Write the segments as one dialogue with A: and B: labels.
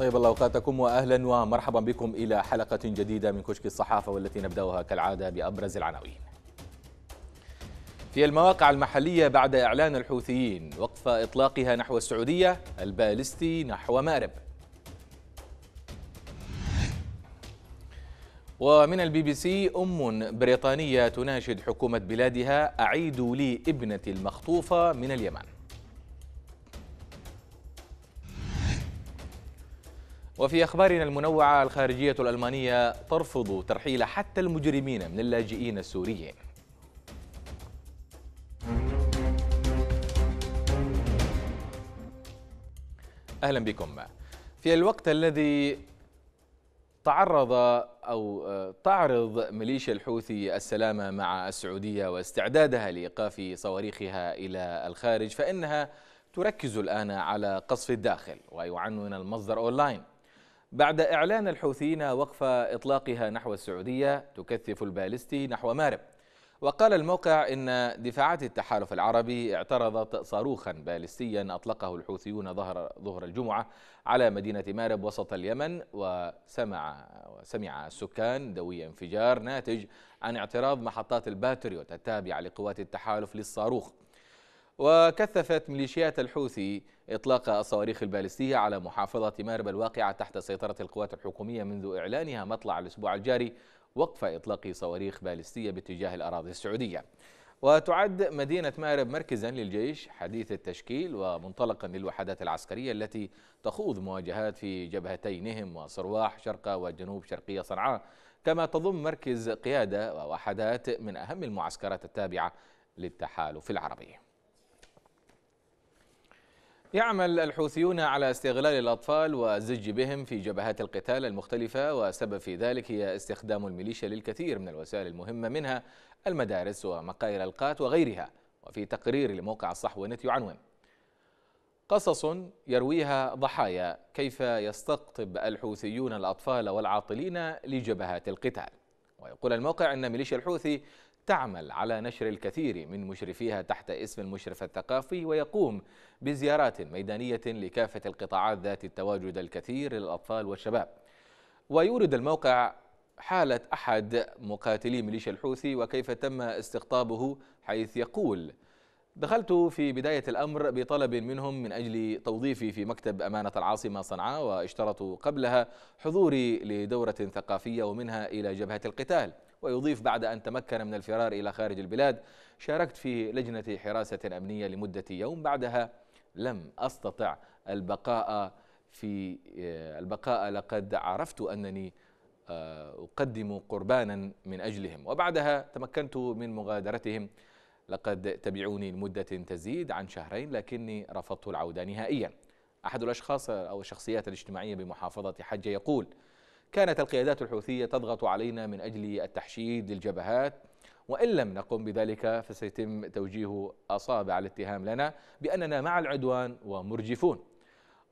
A: طيب الله اوقاتكم واهلا ومرحبا بكم الى حلقه جديده من كشك الصحافه والتي نبداها كالعاده بابرز العناوين. في المواقع المحليه بعد اعلان الحوثيين وقف اطلاقها نحو السعوديه البالستي نحو مارب. ومن البي بي سي ام بريطانيه تناشد حكومه بلادها اعيدوا لي ابنتي المخطوفه من اليمن. وفي أخبارنا المنوعة الخارجية الألمانية ترفض ترحيل حتى المجرمين من اللاجئين السوريين أهلا بكم في الوقت الذي تعرض أو آه، تعرض ميليشيا الحوثي السلام مع السعودية واستعدادها لإيقاف صواريخها إلى الخارج فإنها تركز الآن على قصف الداخل ويعنون المصدر أونلاين بعد إعلان الحوثيين وقف إطلاقها نحو السعودية تكثف البالستي نحو مارب وقال الموقع إن دفاعات التحالف العربي اعترضت صاروخا بالستيا أطلقه الحوثيون ظهر, ظهر الجمعة على مدينة مارب وسط اليمن وسمع, وسمع السكان دوي انفجار ناتج عن اعتراض محطات الباتريوت التابعة لقوات التحالف للصاروخ وكثفت ميليشيات الحوثي إطلاق الصواريخ البالستية على محافظة مارب الواقعة تحت سيطرة القوات الحكومية منذ إعلانها مطلع الأسبوع الجاري وقف إطلاق صواريخ بالستية باتجاه الأراضي السعودية وتعد مدينة مأرب مركزا للجيش حديث التشكيل ومنطلقا للوحدات العسكرية التي تخوض مواجهات في جبهتي نهم وصرواح شرق وجنوب شرقية صنعاء كما تضم مركز قيادة ووحدات من أهم المعسكرات التابعة للتحالف العربي يعمل الحوثيون على استغلال الأطفال والزج بهم في جبهات القتال المختلفة وسبب في ذلك هي استخدام الميليشيا للكثير من الوسائل المهمة منها المدارس ومقاهي القات وغيرها وفي تقرير لموقع الصحوة يعنون قصص يرويها ضحايا كيف يستقطب الحوثيون الأطفال والعاطلين لجبهات القتال ويقول الموقع أن ميليشيا الحوثي تعمل على نشر الكثير من مشرفيها تحت اسم المشرف الثقافي ويقوم بزيارات ميدانية لكافة القطاعات ذات التواجد الكثير للأطفال والشباب ويورد الموقع حالة أحد مقاتلي ميليشيا الحوثي وكيف تم استقطابه حيث يقول دخلت في بداية الأمر بطلب منهم من أجل توظيفي في مكتب أمانة العاصمة صنعاء واشترطوا قبلها حضوري لدورة ثقافية ومنها إلى جبهة القتال ويضيف بعد أن تمكن من الفرار إلى خارج البلاد شاركت في لجنة حراسة أمنية لمدة يوم بعدها لم أستطع البقاء في البقاء لقد عرفت أنني آه، أقدم قربانا من أجلهم وبعدها تمكنت من مغادرتهم لقد تبعوني لمدة تزيد عن شهرين لكني رفضت العودة نهائيا أحد الأشخاص أو الشخصيات الاجتماعية بمحافظة حجة يقول كانت القيادات الحوثية تضغط علينا من أجل التحشيد للجبهات وإن لم نقم بذلك فسيتم توجيه أصابع الاتهام لنا بأننا مع العدوان ومرجفون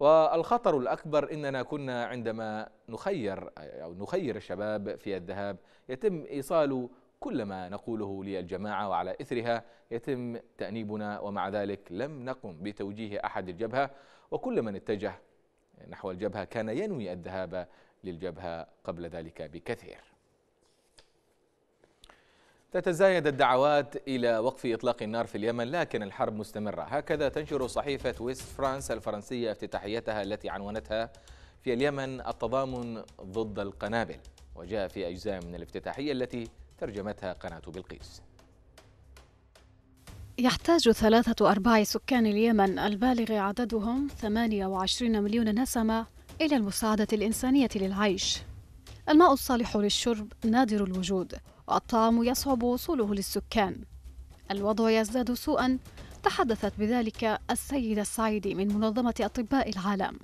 A: والخطر الأكبر إننا كنا عندما نخير أو نخير الشباب في الذهاب يتم إيصال كل ما نقوله للجماعة وعلى إثرها يتم تأنيبنا ومع ذلك لم نقم بتوجيه أحد الجبهة وكل من اتجه نحو الجبهة كان ينوي الذهاب للجبهة قبل ذلك بكثير تتزايد الدعوات إلى وقف إطلاق النار في اليمن لكن الحرب مستمرة هكذا تنشر صحيفة ويست فرانس الفرنسية افتتاحيتها التي عنونتها في اليمن التضامن ضد القنابل وجاء في أجزاء من الافتتاحية التي ترجمتها قناة بلقيس
B: يحتاج ثلاثة أرباع سكان اليمن البالغ عددهم 28 مليون نسمة إلى المساعدة الإنسانية للعيش الماء الصالح للشرب نادر الوجود والطعام يصعب وصوله للسكان الوضع يزداد سوءا تحدثت بذلك السيدة السعيدي من منظمة أطباء العالم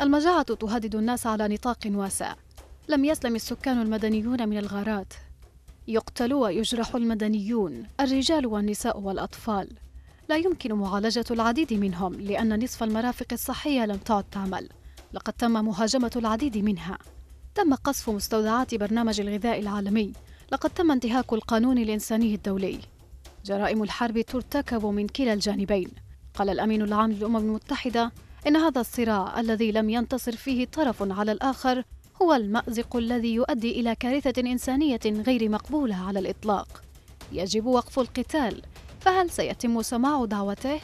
B: المجاعة تهدد الناس على نطاق واسع لم يسلم السكان المدنيون من الغارات يقتل ويجرح المدنيون الرجال والنساء والأطفال لا يمكن معالجة العديد منهم لأن نصف المرافق الصحية لم تعد تعمل لقد تم مهاجمة العديد منها تم قصف مستودعات برنامج الغذاء العالمي لقد تم انتهاك القانون الإنساني الدولي جرائم الحرب ترتكب من كلا الجانبين قال الأمين العام للأمم المتحدة إن هذا الصراع الذي لم ينتصر فيه طرف على الآخر هو المأزق الذي يؤدي إلى كارثة إنسانية غير مقبولة على الإطلاق يجب وقف القتال فهل سيتم سماع دعوته؟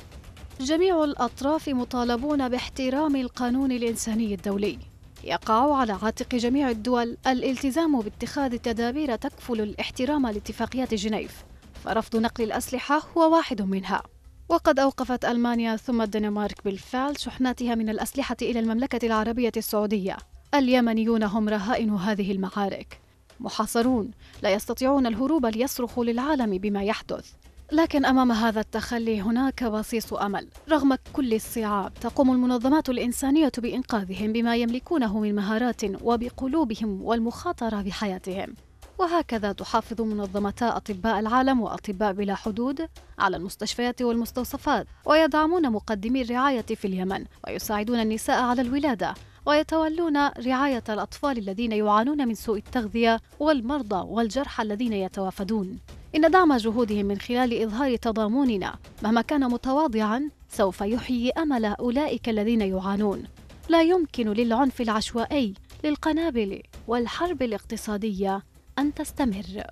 B: جميع الأطراف مطالبون باحترام القانون الإنساني الدولي يقع على عاتق جميع الدول الالتزام باتخاذ تدابير تكفل الاحترام لاتفاقيات جنيف فرفض نقل الأسلحة هو واحد منها وقد أوقفت ألمانيا ثم الدنمارك بالفعل شحناتها من الأسلحة إلى المملكة العربية السعودية اليمنيون هم رهائن هذه المعارك محاصرون لا يستطيعون الهروب ليصرخوا للعالم بما يحدث لكن أمام هذا التخلي هناك بصيص أمل رغم كل الصعاب تقوم المنظمات الإنسانية بإنقاذهم بما يملكونه من مهارات وبقلوبهم والمخاطرة بحياتهم وهكذا تحافظ منظمتا أطباء العالم وأطباء بلا حدود على المستشفيات والمستوصفات ويدعمون مقدمي الرعاية في اليمن ويساعدون النساء على الولادة ويتولون رعاية الأطفال الذين يعانون من سوء التغذية والمرضى والجرحى الذين يتوافدون إن دعم جهودهم من خلال إظهار تضامننا مهما كان متواضعا سوف يحيي أمل أولئك الذين يعانون لا يمكن للعنف العشوائي للقنابل والحرب الاقتصادية أن تستمر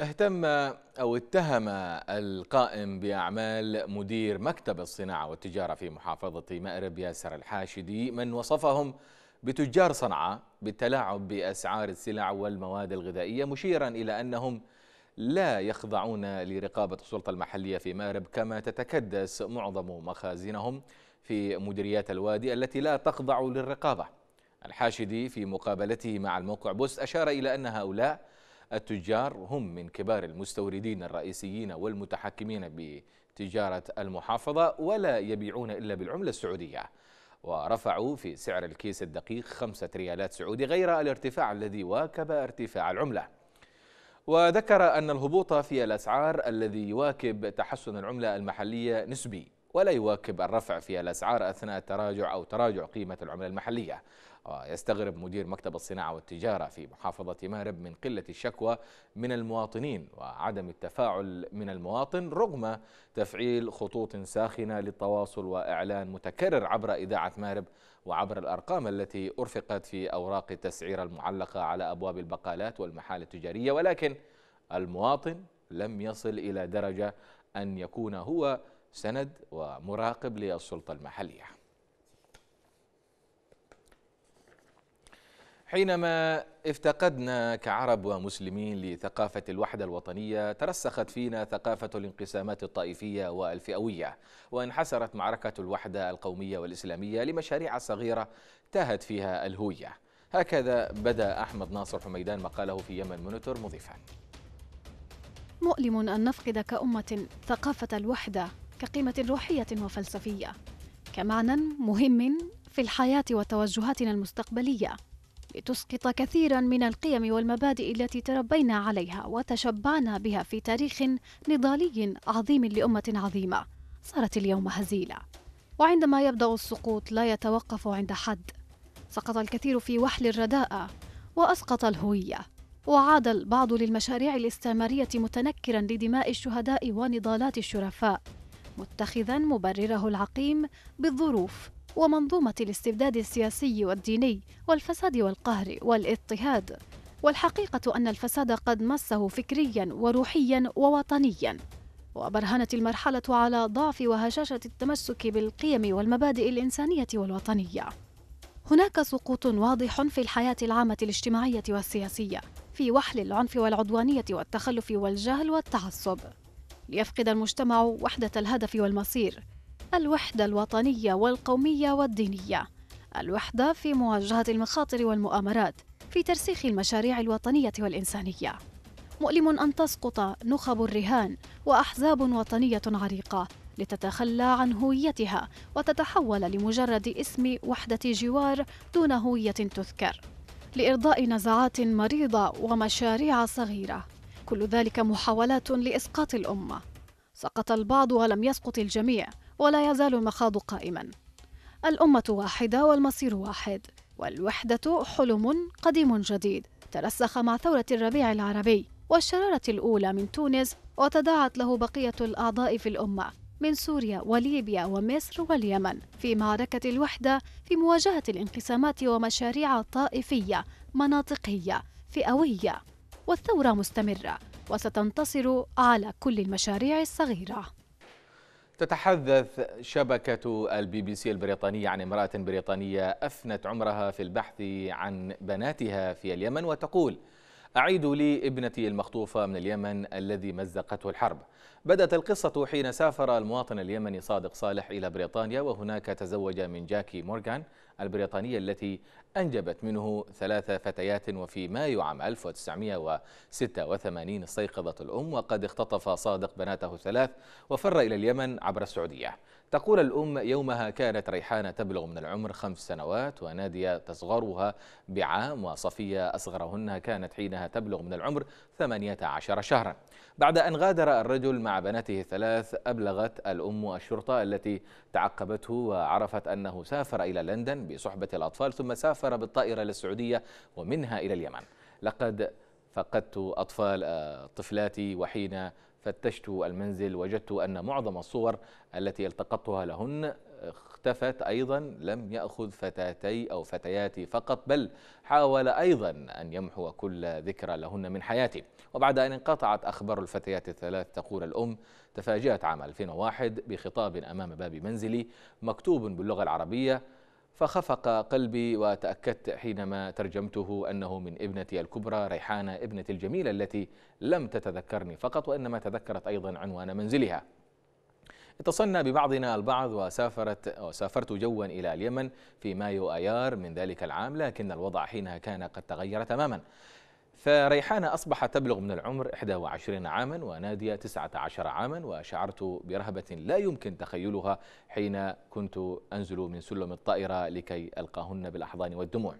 A: اهتم أو اتهم القائم بأعمال مدير مكتب الصناعة والتجارة في محافظة مأرب ياسر الحاشدي من وصفهم بتجار صنعاء بالتلاعب بأسعار السلع والمواد الغذائية مشيرا إلى أنهم لا يخضعون لرقابة السلطة المحلية في مأرب كما تتكدس معظم مخازنهم في مديريات الوادي التي لا تخضع للرقابة الحاشدي في مقابلته مع الموقع بوست أشار إلى أن هؤلاء التجار هم من كبار المستوردين الرئيسيين والمتحكمين بتجارة المحافظة ولا يبيعون إلا بالعملة السعودية ورفعوا في سعر الكيس الدقيق خمسة ريالات سعودي غير الارتفاع الذي واكب ارتفاع العملة وذكر أن الهبوط في الأسعار الذي يواكب تحسن العملة المحلية نسبي ولا يواكب الرفع في الأسعار أثناء تراجع أو تراجع قيمة العملة المحلية ويستغرب مدير مكتب الصناعة والتجارة في محافظة مارب من قلة الشكوى من المواطنين وعدم التفاعل من المواطن رغم تفعيل خطوط ساخنة للتواصل وإعلان متكرر عبر إذاعة مارب وعبر الأرقام التي أرفقت في أوراق التسعير المعلقة على أبواب البقالات والمحال التجارية ولكن المواطن لم يصل إلى درجة أن يكون هو سند ومراقب للسلطة المحلية حينما افتقدنا كعرب ومسلمين لثقافة الوحدة الوطنية ترسخت فينا ثقافة الانقسامات الطائفية والفئوية وانحسرت معركة الوحدة القومية والإسلامية لمشاريع صغيرة تاهت فيها الهوية هكذا بدأ أحمد ناصر حميدان مقاله في يمن مونيتور مضيفا
B: مؤلم أن نفقد كأمة ثقافة الوحدة كقيمة روحية وفلسفية كمعنى مهم في الحياة وتوجهاتنا المستقبلية لتسقط كثيرا من القيم والمبادئ التي تربينا عليها وتشبعنا بها في تاريخ نضالي عظيم لأمة عظيمة صارت اليوم هزيلة وعندما يبدأ السقوط لا يتوقف عند حد سقط الكثير في وحل الرداءة وأسقط الهوية وعاد البعض للمشاريع الاستعمارية متنكرا لدماء الشهداء ونضالات الشرفاء متخذا مبرره العقيم بالظروف ومنظومة الاستبداد السياسي والديني والفساد والقهر والاضطهاد والحقيقة أن الفساد قد مسه فكريا وروحيا ووطنيا وبرهنت المرحلة على ضعف وهشاشة التمسك بالقيم والمبادئ الإنسانية والوطنية هناك سقوط واضح في الحياة العامة الاجتماعية والسياسية في وحل العنف والعدوانية والتخلف والجهل والتعصب ليفقد المجتمع وحدة الهدف والمصير الوحدة الوطنية والقومية والدينية الوحدة في مواجهة المخاطر والمؤامرات في ترسيخ المشاريع الوطنية والإنسانية مؤلم أن تسقط نخب الرهان وأحزاب وطنية عريقة لتتخلى عن هويتها وتتحول لمجرد اسم وحدة جوار دون هوية تذكر لإرضاء نزعات مريضة ومشاريع صغيرة كل ذلك محاولات لإسقاط الأمة سقط البعض ولم يسقط الجميع ولا يزال المخاض قائما الأمة واحدة والمصير واحد والوحدة حلم قديم جديد ترسخ مع ثورة الربيع العربي والشرارة الأولى من تونس وتداعت له بقية الأعضاء في الأمة من سوريا وليبيا ومصر واليمن في معركة الوحدة في مواجهة الانقسامات ومشاريع طائفية مناطقية فئوية والثورة مستمرة وستنتصر على كل المشاريع الصغيرة
A: تتحدث شبكة البي بي سي البريطانية عن امرأة بريطانية أفنت عمرها في البحث عن بناتها في اليمن وتقول أعيد لي ابنتي المخطوفة من اليمن الذي مزقته الحرب بدأت القصة حين سافر المواطن اليمني صادق صالح إلى بريطانيا وهناك تزوج من جاكي مورغان البريطانية التي أنجبت منه ثلاث فتيات وفي مايو عام 1986 استيقظت الأم وقد اختطف صادق بناته الثلاث وفر إلى اليمن عبر السعودية تقول الأم يومها كانت ريحانة تبلغ من العمر خمس سنوات ونادية تصغرها بعام وصفية أصغرهن كانت حينها تبلغ من العمر ثمانية عشر شهرا بعد أن غادر الرجل مع بناته الثلاث أبلغت الأم الشرطة التي تعقبته وعرفت أنه سافر إلى لندن بصحبة الأطفال ثم سافر بالطائرة للسعودية ومنها إلى اليمن لقد فقدت أطفال آه، طفلاتي وحين فتشت المنزل وجدت أن معظم الصور التي التقطتها لهن اختفت أيضا لم يأخذ فتاتي أو فتياتي فقط بل حاول أيضا أن يمحو كل ذكرى لهن من حياتي وبعد أن انقطعت أخبار الفتيات الثلاث تقول الأم تفاجأت عام 2001 بخطاب أمام باب منزلي مكتوب باللغة العربية فخفق قلبي وتأكدت حينما ترجمته أنه من ابنتي الكبرى ريحانة ابنتي الجميلة التي لم تتذكرني فقط وإنما تذكرت أيضا عنوان منزلها اتصلنا ببعضنا البعض وسافرت وسافرت جوا إلى اليمن في مايو آيار من ذلك العام لكن الوضع حينها كان قد تغير تماما فريحانة أصبحت تبلغ من العمر 21 عاما ونادية 19 عاما وشعرت برهبة لا يمكن تخيلها حين كنت أنزل من سلم الطائرة لكي ألقاهن بالأحضان والدموع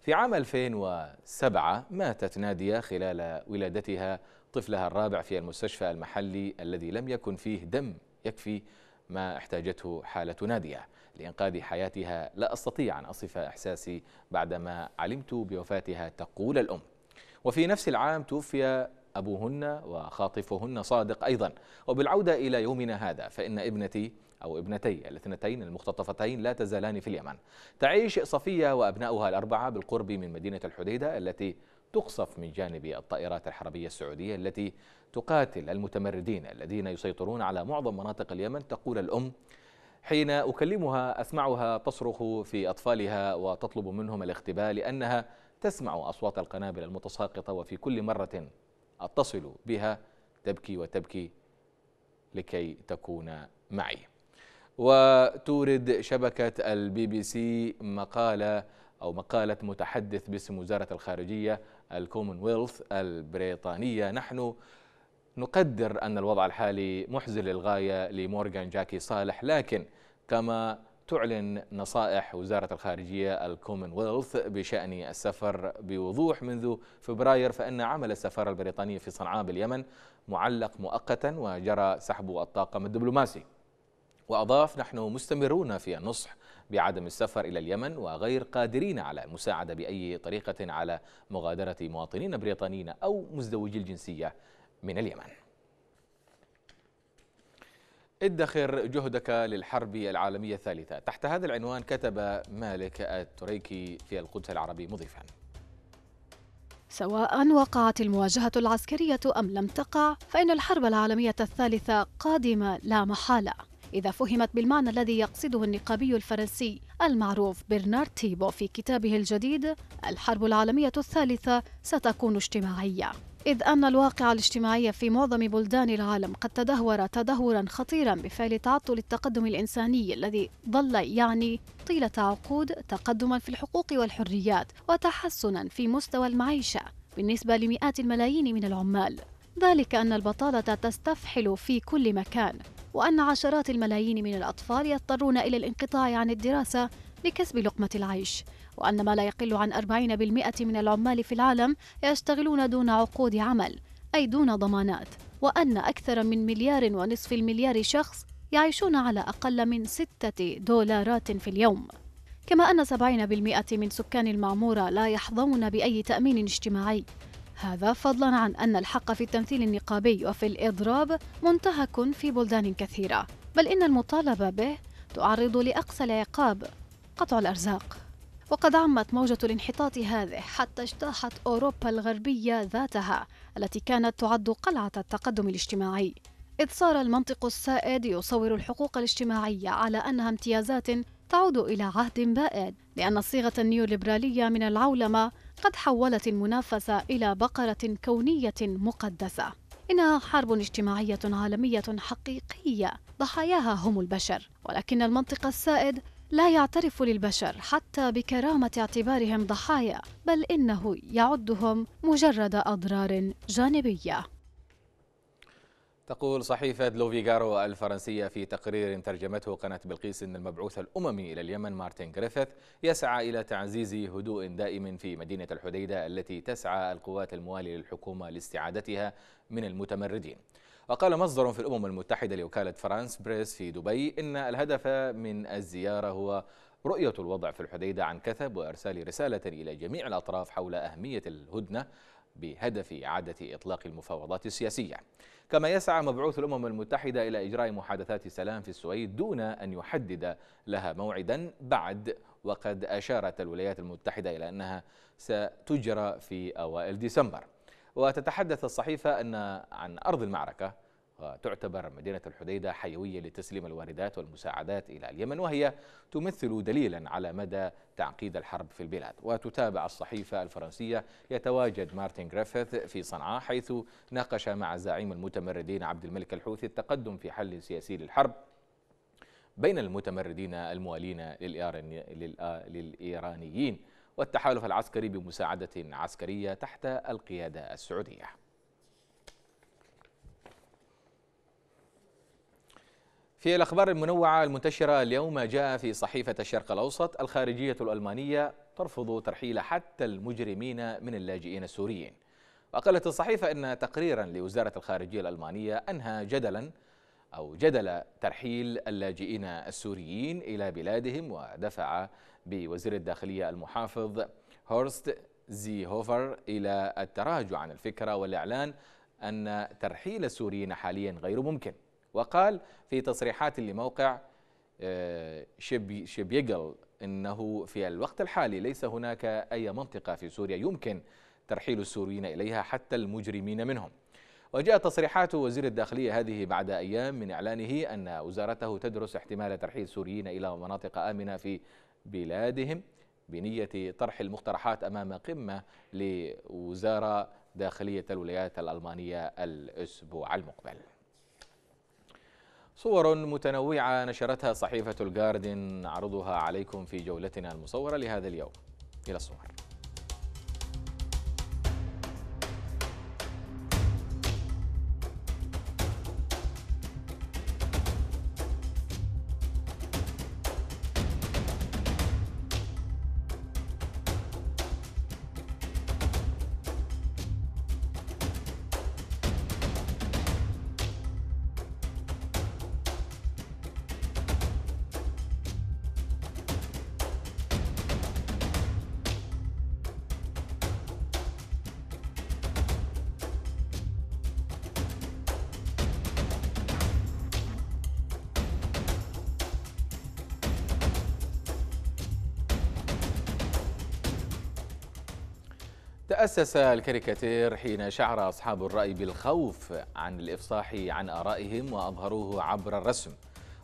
A: في عام 2007 ماتت نادية خلال ولادتها طفلها الرابع في المستشفى المحلي الذي لم يكن فيه دم يكفي ما احتاجته حالة نادية لإنقاذ حياتها لا أستطيع أن أصف إحساسي بعدما علمت بوفاتها تقول الأم وفي نفس العام توفي أبوهن وخاطفهن صادق أيضا وبالعودة إلى يومنا هذا فإن ابنتي أو ابنتي الاثنتين المختطفتين لا تزالان في اليمن تعيش صفية وأبناؤها الأربعة بالقرب من مدينة الحديدة التي تقصف من جانب الطائرات الحربية السعودية التي تقاتل المتمردين الذين يسيطرون على معظم مناطق اليمن تقول الأم حين أكلمها أسمعها تصرخ في أطفالها وتطلب منهم الاختباء لأنها تسمع أصوات القنابل المتساقطة وفي كل مرة أتصل بها تبكي وتبكي لكي تكون معي وتورد شبكة البي بي سي مقالة أو مقالة متحدث باسم وزارة الخارجية الكومنولث البريطانية نحن نقدر أن الوضع الحالي محزن للغاية لمورغان جاكي صالح لكن كما تعلن نصائح وزارة الخارجية الكومنولث بشأن السفر بوضوح منذ فبراير فإن عمل السفارة البريطانية في صنعاء باليمن معلق مؤقتا وجرى سحب الطاقم الدبلوماسي وأضاف نحن مستمرون في النصح بعدم السفر إلى اليمن وغير قادرين على المساعدة بأي طريقة على مغادرة مواطنين بريطانيين أو مزدوجي الجنسية من اليمن ادخر جهدك للحرب العالمية الثالثة تحت هذا العنوان كتب مالك التريكي في القدس العربي مضيفا
B: سواء وقعت المواجهة العسكرية أم لم تقع فإن الحرب العالمية الثالثة قادمة لا محالة إذا فهمت بالمعنى الذي يقصده النقابي الفرنسي المعروف برنارد تيبو في كتابه الجديد الحرب العالمية الثالثة ستكون اجتماعية إذ أن الواقع الاجتماعي في معظم بلدان العالم قد تدهور تدهورا خطيرا بفعل تعطل التقدم الإنساني الذي ظل يعني طيلة عقود تقدما في الحقوق والحريات وتحسنا في مستوى المعيشة بالنسبة لمئات الملايين من العمال ذلك أن البطالة تستفحل في كل مكان وأن عشرات الملايين من الأطفال يضطرون إلى الانقطاع عن الدراسة لكسب لقمة العيش وأن ما لا يقل عن 40% من العمال في العالم يشتغلون دون عقود عمل أي دون ضمانات وأن أكثر من مليار ونصف المليار شخص يعيشون على أقل من ستة دولارات في اليوم كما أن 70% من سكان المعمورة لا يحظون بأي تأمين اجتماعي هذا فضلا عن أن الحق في التمثيل النقابي وفي الإضراب منتهك في بلدان كثيرة بل إن المطالبة به تعرض لأقصى العقاب قطع الأرزاق وقد عمت موجة الانحطاط هذه حتى اجتاحت أوروبا الغربية ذاتها التي كانت تعد قلعة التقدم الاجتماعي إذ صار المنطق السائد يصور الحقوق الاجتماعية على أنها امتيازات تعود إلى عهد بائد لأن الصيغة النيوليبرالية من العولمة قد حولت المنافسة إلى بقرة كونية مقدسة إنها حرب اجتماعية عالمية حقيقية ضحاياها هم البشر ولكن المنطق السائد لا يعترف للبشر حتى بكرامة اعتبارهم ضحايا بل إنه يعدهم مجرد أضرار جانبية
A: تقول صحيفة لوفيغارو الفرنسية في تقرير ترجمته قناة بلقيس أن المبعوث الأممي إلى اليمن مارتن جريفيث يسعى إلى تعزيز هدوء دائم في مدينة الحديدة التي تسعى القوات الموالية للحكومة لاستعادتها من المتمردين وقال مصدر في الأمم المتحدة لوكالة فرانس بريس في دبي إن الهدف من الزيارة هو رؤية الوضع في الحديدة عن كثب وإرسال رسالة إلى جميع الأطراف حول أهمية الهدنة بهدف إعادة إطلاق المفاوضات السياسية كما يسعى مبعوث الأمم المتحدة إلى إجراء محادثات سلام في السويد دون أن يحدد لها موعدا بعد وقد أشارت الولايات المتحدة إلى أنها ستجرى في أوائل ديسمبر وتتحدث الصحيفة أن عن أرض المعركة تعتبر مدينة الحديدة حيوية لتسليم الواردات والمساعدات إلى اليمن وهي تمثل دليلا على مدى تعقيد الحرب في البلاد وتتابع الصحيفة الفرنسية يتواجد مارتن جريفيث في صنعاء حيث ناقش مع زعيم المتمردين عبد الملك الحوثي التقدم في حل سياسي للحرب بين المتمردين الموالين للإيرانيين والتحالف العسكري بمساعدة عسكرية تحت القيادة السعودية في الأخبار المنوعة المنتشرة اليوم جاء في صحيفة الشرق الأوسط الخارجية الألمانية ترفض ترحيل حتى المجرمين من اللاجئين السوريين وقالت الصحيفة أن تقريرا لوزارة الخارجية الألمانية أنهى جدلا أو جدل ترحيل اللاجئين السوريين إلى بلادهم ودفع بوزير الداخلية المحافظ هورست زي هوفر إلى التراجع عن الفكرة والإعلان أن ترحيل السوريين حاليا غير ممكن وقال في تصريحات لموقع آه، شبيجل انه في الوقت الحالي ليس هناك اي منطقه في سوريا يمكن ترحيل السوريين اليها حتى المجرمين منهم. وجاءت تصريحات وزير الداخليه هذه بعد ايام من اعلانه ان وزارته تدرس احتمال ترحيل السوريين الى مناطق امنه في بلادهم بنية طرح المقترحات أمام قمة لوزارة داخلية الولايات الألمانية الأسبوع المقبل صور متنوعة نشرتها صحيفة الجاردن نعرضها عليكم في جولتنا المصورة لهذا اليوم إلى الصور تأسس الكاريكاتير حين شعر أصحاب الرأي بالخوف عن الإفصاح عن آرائهم وأظهروه عبر الرسم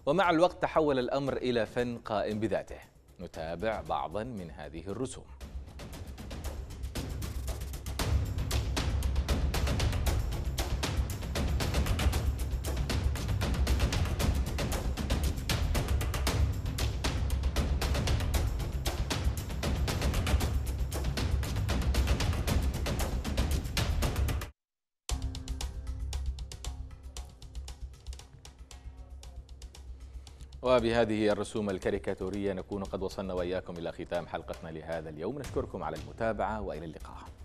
A: ومع الوقت تحول الأمر إلى فن قائم بذاته نتابع بعضا من هذه الرسوم وبهذه الرسوم الكاريكاتورية نكون قد وصلنا وإياكم إلى ختام حلقتنا لهذا اليوم نشكركم على المتابعة وإلى اللقاء